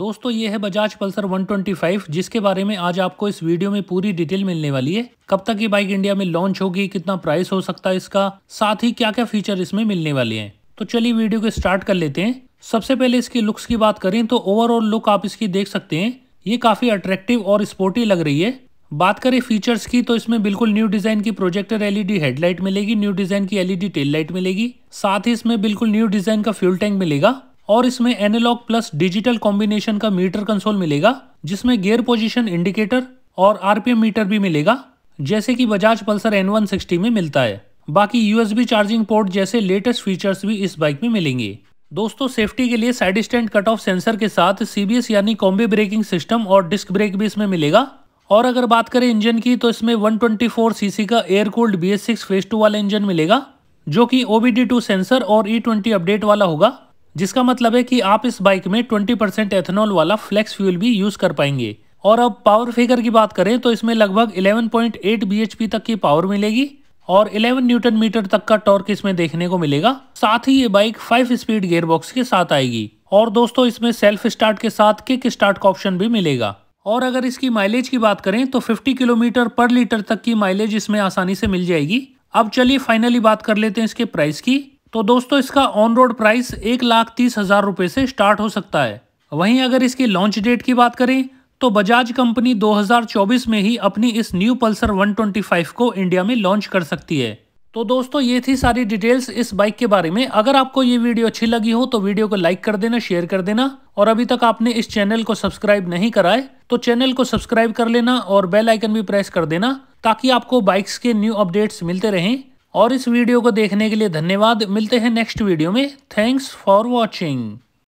दोस्तों ये है बजाज पल्सर 125 जिसके बारे में आज आपको इस वीडियो में पूरी डिटेल मिलने वाली है कब तक ये बाइक इंडिया में लॉन्च होगी कितना प्राइस हो सकता है इसका साथ ही क्या क्या फीचर इसमें मिलने वाले हैं तो चलिए वीडियो को स्टार्ट कर लेते हैं सबसे पहले इसकी लुक्स की बात करें तो ओवरऑल लुक आप इसकी देख सकते हैं ये काफी अट्रैक्टिव और स्पोर्टी लग रही है बात करें फीचर्स की तो इसमें बिल्कुल न्यू डिजाइन की प्रोजेक्टर एलईडी हेडलाइट मिलेगी न्यू डिजाइन की एलईडी टेल लाइट मिलेगी साथ ही इसमें बिल्कुल न्यू डिजाइन का फ्यूल टैंक मिलेगा और इसमें एनालॉग प्लस डिजिटल कॉम्बिनेशन का मीटर कंसोल मिलेगा जिसमें गेयर पोजीशन इंडिकेटर और आरपीएम मीटर भी मिलेगा जैसे कि बजाज पल्सर एन वन में मिलता है बाकी यूएसबी चार्जिंग पोर्ट जैसे लेटेस्ट फीचर्स भी इस बाइक में मिलेंगे दोस्तों सेफ्टी के लिए side stand cut off sensor के साथ सीबीएस यानी कॉम्बे ब्रेकिंग सिस्टम और डिस्क ब्रेक भी इसमें मिलेगा और अगर बात करें इंजन की तो इसमें 124 सीसी का air cold B S six phase two वाला इंजन मिलेगा जो कि ओबीडी टू सेंसर और ई ट्वेंटी अपडेट वाला होगा जिसका मतलब है कि आप इस बाइक में 20% एथेनॉल वाला फ्लेक्स फ्यूल भी यूज कर पाएंगे और अब पावर फिगर की बात करें तो इसमें लगभग 11.8 bhp तक की पावर मिलेगी और 11 न्यूटन मीटर तक का टॉर्क इसमें देखने को मिलेगा साथ ही ये बाइक 5 स्पीड गेयरबॉक्स के साथ आएगी और दोस्तों इसमें सेल्फ स्टार्ट के साथ किक स्टार्ट का ऑप्शन भी मिलेगा और अगर इसकी माइलेज की बात करें तो 50 किलोमीटर पर लीटर तक की माइलेज इसमें आसानी से मिल जाएगी अब चलिए फाइनली बात कर लेते हैं इसके प्राइस की तो दोस्तों इसका ऑन रोड प्राइस एक लाख तीस हजार रुपये से स्टार्ट हो सकता है वहीं अगर इसकी लॉन्च डेट की बात करें तो बजाज कंपनी 2024 में ही अपनी इस न्यू पल्सर 125 को इंडिया में लॉन्च कर सकती है तो दोस्तों ये थी सारी डिटेल्स इस बाइक के बारे में अगर आपको ये वीडियो अच्छी लगी हो तो वीडियो को लाइक कर देना शेयर कर देना और अभी तक आपने इस चैनल को सब्सक्राइब नहीं करा है तो चैनल को सब्सक्राइब कर लेना और बेल आइकन भी प्रेस कर देना ताकि आपको बाइक्स के न्यू अपडेट्स मिलते रहें और इस वीडियो को देखने के लिए धन्यवाद मिलते हैं नेक्स्ट वीडियो में थैंक्स फॉर वॉचिंग